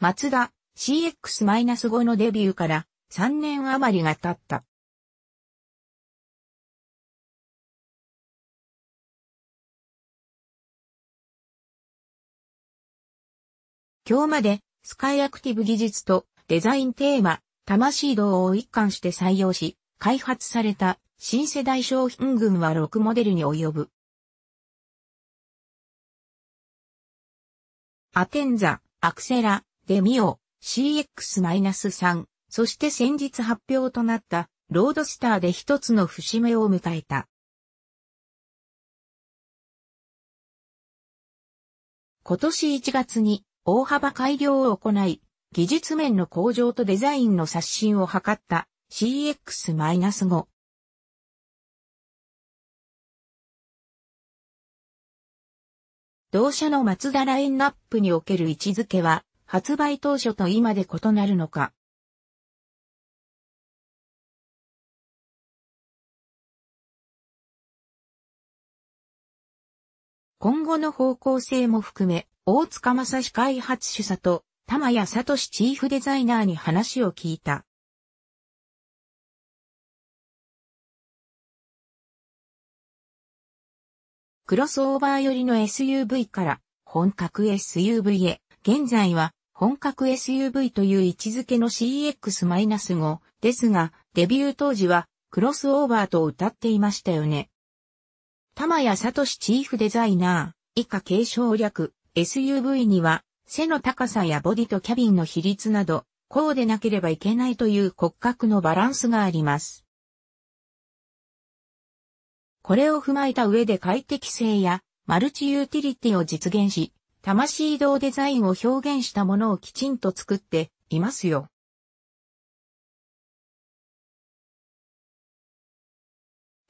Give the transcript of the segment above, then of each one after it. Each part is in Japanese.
マツダ CX-5 のデビューから3年余りが経った。今日までスカイアクティブ技術とデザインテーマ、魂道を一貫して採用し、開発された新世代商品群は6モデルに及ぶ。アテンザ、アクセラ、デミオ、CX-3、そして先日発表となった、ロードスターで一つの節目を迎えた。今年1月に大幅改良を行い、技術面の向上とデザインの刷新を図った CX-5。同社のマツダラインナップにおける位置づけは、発売当初と今で異なるのか今後の方向性も含め、大塚正史開発主査と、玉谷聡チーフデザイナーに話を聞いた。クロスオーバー寄りの SUV から本格 SUV へ、現在は本格 SUV という位置づけの CX-5 ですが、デビュー当時はクロスオーバーと歌っていましたよね。玉谷聡チーフデザイナー、以下継承略、SUV には背の高さやボディとキャビンの比率など、こうでなければいけないという骨格のバランスがあります。これを踏まえた上で快適性やマルチユーティリティを実現し、魂動デザインを表現したものをきちんと作っていますよ。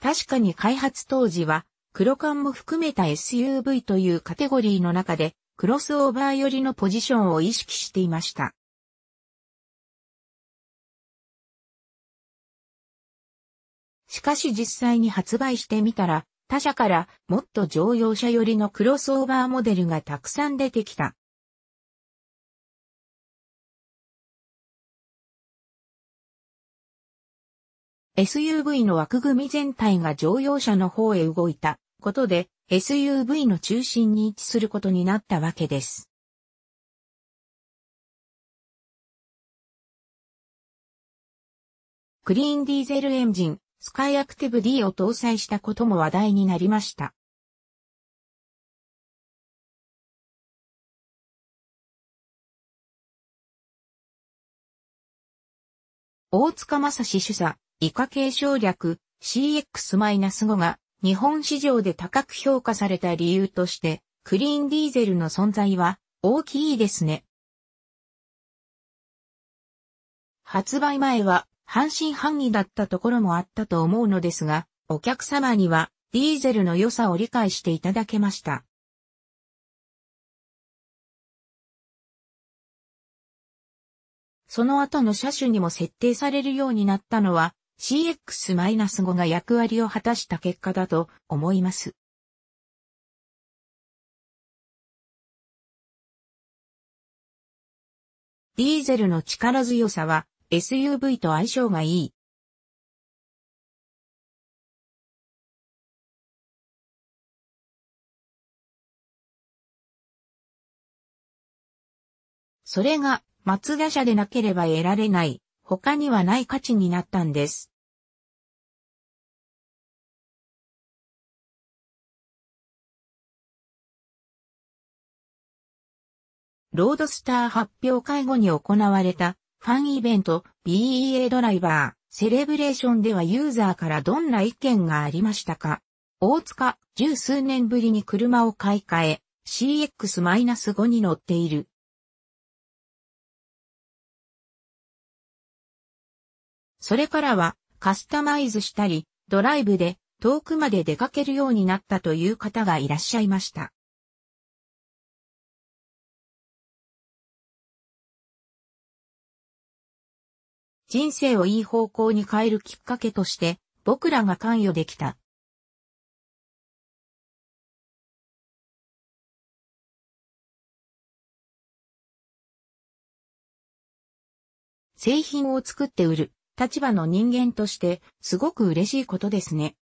確かに開発当時は、黒缶も含めた SUV というカテゴリーの中で、クロスオーバー寄りのポジションを意識していました。しかし実際に発売してみたら、他社からもっと乗用車寄りのクロスオーバーモデルがたくさん出てきた。SUV の枠組み全体が乗用車の方へ動いたことで SUV の中心に位置することになったわけです。クリーンディーゼルエンジンスカイアクティブ D を搭載したことも話題になりました。大塚正史主査、以下継承略 CX-5 が日本市場で高く評価された理由として、クリーンディーゼルの存在は大きいですね。発売前は半信半疑だったところもあったと思うのですが、お客様にはディーゼルの良さを理解していただけました。その後の車種にも設定されるようになったのは CX-5 が役割を果たした結果だと思います。ディーゼルの力強さは SUV と相性がいい。それが、松ダ社でなければ得られない、他にはない価値になったんです。ロードスター発表会後に行われたファンイベント、BEA ドライバー、セレブレーションではユーザーからどんな意見がありましたか大塚、十数年ぶりに車を買い替え、CX-5 に乗っている。それからは、カスタマイズしたり、ドライブで遠くまで出かけるようになったという方がいらっしゃいました。人生をいい方向に変えるきっかけとして、僕らが関与できた。製品を作って売る立場の人間としてすごく嬉しいことですね。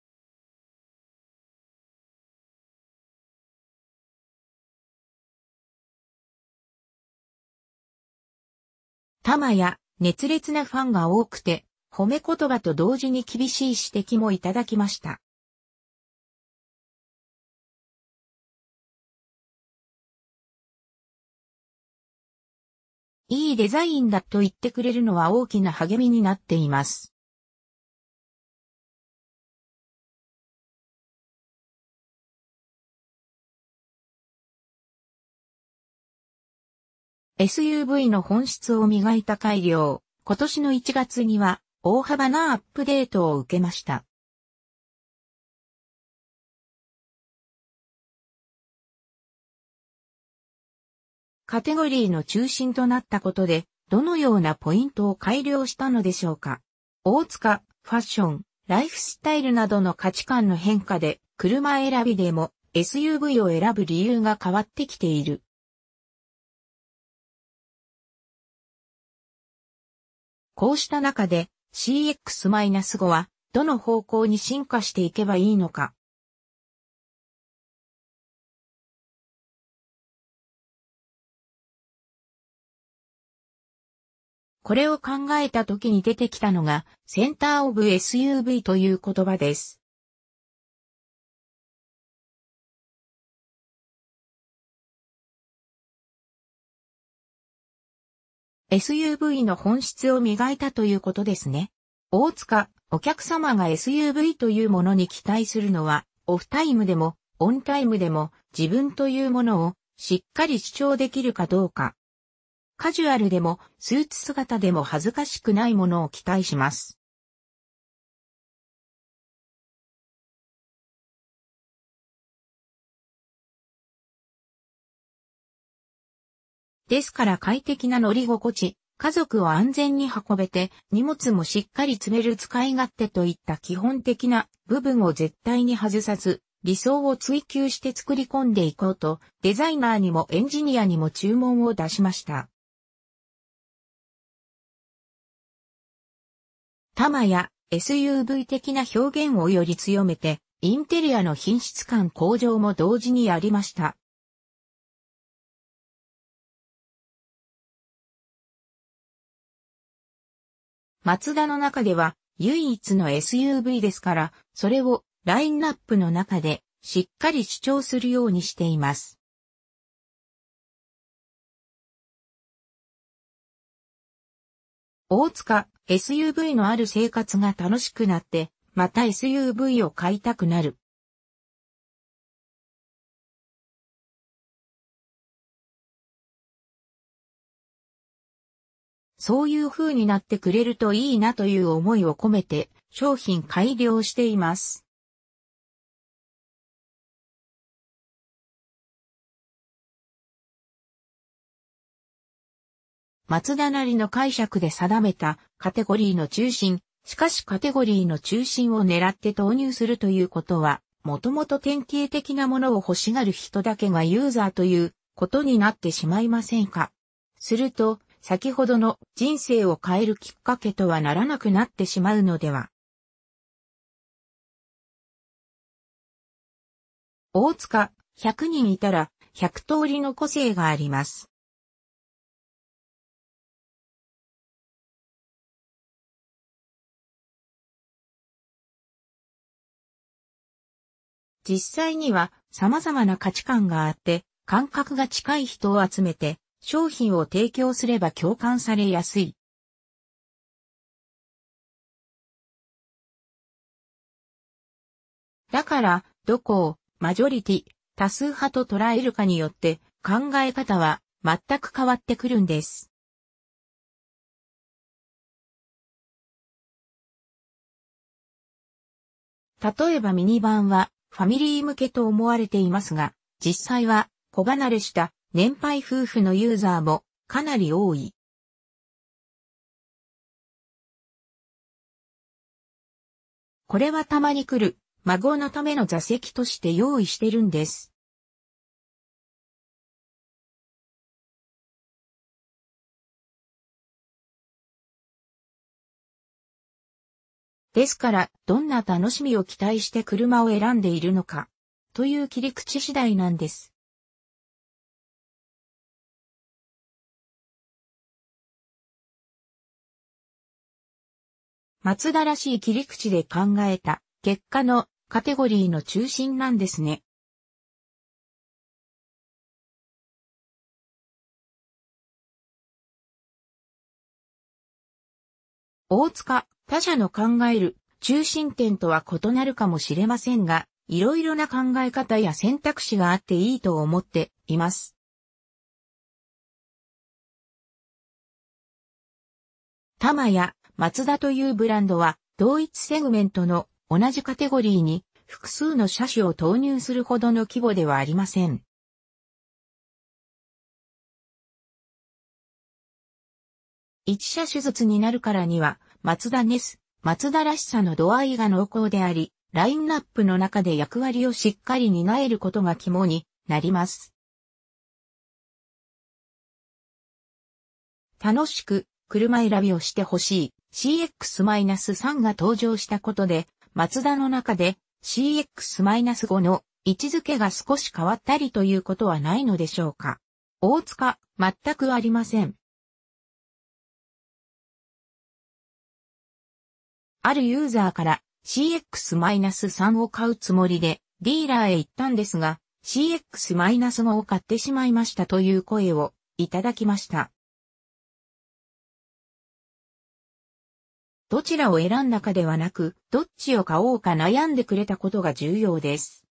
玉や熱烈なファンが多くて、褒め言葉と同時に厳しい指摘もいただきました。いいデザインだと言ってくれるのは大きな励みになっています。SUV の本質を磨いた改良、今年の1月には大幅なアップデートを受けました。カテゴリーの中心となったことで、どのようなポイントを改良したのでしょうか大塚、ファッション、ライフスタイルなどの価値観の変化で、車選びでも SUV を選ぶ理由が変わってきている。こうした中で CX-5 はどの方向に進化していけばいいのか。これを考えた時に出てきたのがセンターオブ SUV という言葉です。SUV の本質を磨いたということですね。大塚、お客様が SUV というものに期待するのは、オフタイムでも、オンタイムでも、自分というものを、しっかり主張できるかどうか。カジュアルでも、スーツ姿でも恥ずかしくないものを期待します。ですから快適な乗り心地、家族を安全に運べて、荷物もしっかり詰める使い勝手といった基本的な部分を絶対に外さず、理想を追求して作り込んでいこうと、デザイナーにもエンジニアにも注文を出しました。玉や SUV 的な表現をより強めて、インテリアの品質感向上も同時にやりました。マツダの中では唯一の SUV ですから、それをラインナップの中でしっかり主張するようにしています。大塚、SUV のある生活が楽しくなって、また SUV を買いたくなる。そういう風になってくれるといいなという思いを込めて商品改良しています。松田なりの解釈で定めたカテゴリーの中心、しかしカテゴリーの中心を狙って投入するということは、もともと典型的なものを欲しがる人だけがユーザーということになってしまいませんかすると、先ほどの人生を変えるきっかけとはならなくなってしまうのでは。大塚、100人いたら、100通りの個性があります。実際には様々な価値観があって、感覚が近い人を集めて、商品を提供すれば共感されやすい。だから、どこを、マジョリティ、多数派と捉えるかによって、考え方は全く変わってくるんです。例えばミニバンはファミリー向けと思われていますが、実際は子離れした年配夫婦のユーザーもかなり多い。これはたまに来る孫のための座席として用意してるんです。ですから、どんな楽しみを期待して車を選んでいるのか、という切り口次第なんです。松田らしい切り口で考えた結果のカテゴリーの中心なんですね。大塚、他者の考える中心点とは異なるかもしれませんが、いろいろな考え方や選択肢があっていいと思っています。玉やマツダというブランドは、同一セグメントの同じカテゴリーに複数の車種を投入するほどの規模ではありません。一車手術になるからには、マツダネス、マツダらしさの度合いが濃厚であり、ラインナップの中で役割をしっかり担えることが肝になります。楽しく車選びをしてほしい。CX-3 が登場したことで、マツダの中で CX-5 の位置づけが少し変わったりということはないのでしょうか大塚、全くありません。あるユーザーから CX-3 を買うつもりでディーラーへ行ったんですが CX-5 を買ってしまいましたという声をいただきました。どちらを選んだかではなく、どっちを買おうか悩んでくれたことが重要です。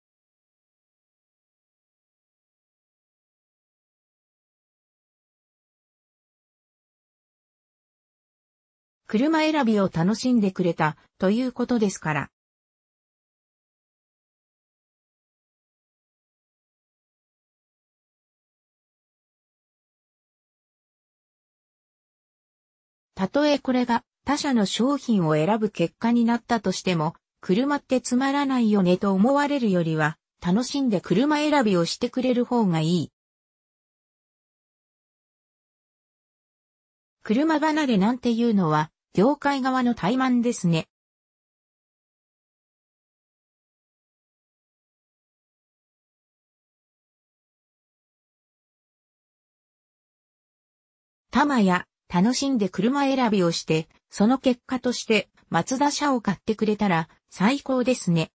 車選びを楽しんでくれたということですから。たとえこれが他社の商品を選ぶ結果になったとしても、車ってつまらないよねと思われるよりは、楽しんで車選びをしてくれる方がいい。車離れなんていうのは、業界側の怠慢ですね。たまや、楽しんで車選びをして、その結果として、松田車を買ってくれたら、最高ですね。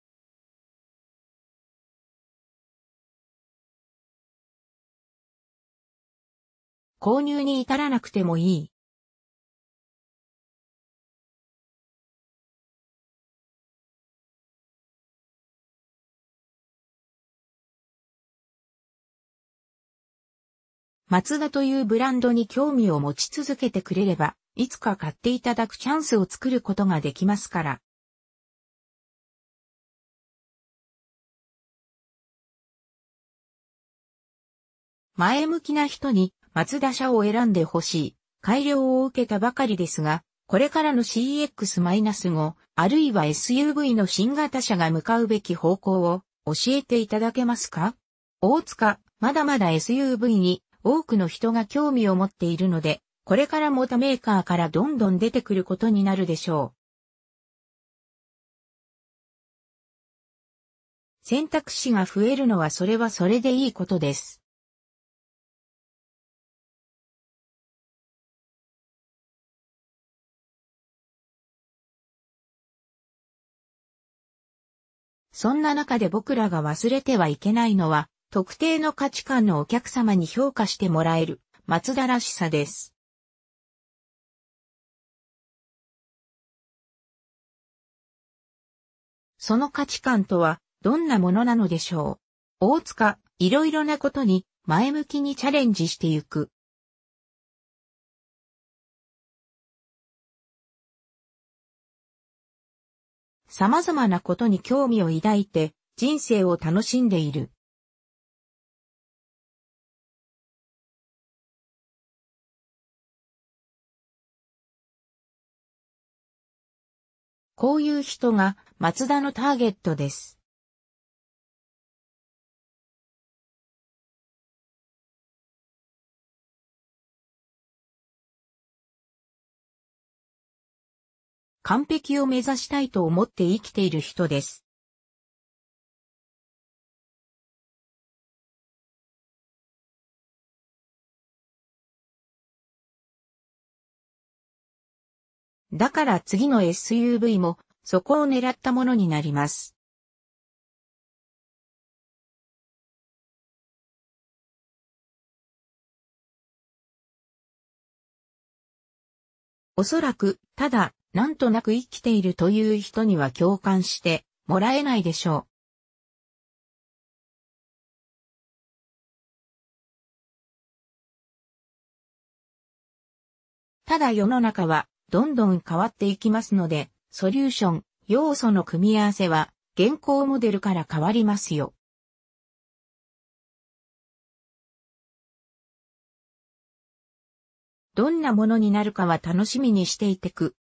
購入に至らなくてもいい。松田というブランドに興味を持ち続けてくれれば、いつか買っていただくチャンスを作ることができますから。前向きな人に松田社を選んでほしい。改良を受けたばかりですが、これからの CX-5 あるいは SUV の新型車が向かうべき方向を教えていただけますか大塚、まだまだ SUV に多くの人が興味を持っているので、これからも他メーカーからどんどん出てくることになるでしょう。選択肢が増えるのはそれはそれでいいことです。そんな中で僕らが忘れてはいけないのは、特定の価値観のお客様に評価してもらえる、松田らしさです。その価値観とはどんなものなのでしょう。大塚、いろいろなことに前向きにチャレンジしていく。様々なことに興味を抱いて人生を楽しんでいる。こういう人がマツダのターゲットです。完璧を目指したいと思って生きている人です。だから次の SUV もそこを狙ったものになります。おそらく、ただ、なんとなく生きているという人には共感してもらえないでしょう。ただ世の中はどんどん変わっていきますので、ソリューション、要素の組み合わせは、現行モデルから変わりますよ。どんなものになるかは楽しみにしていてく。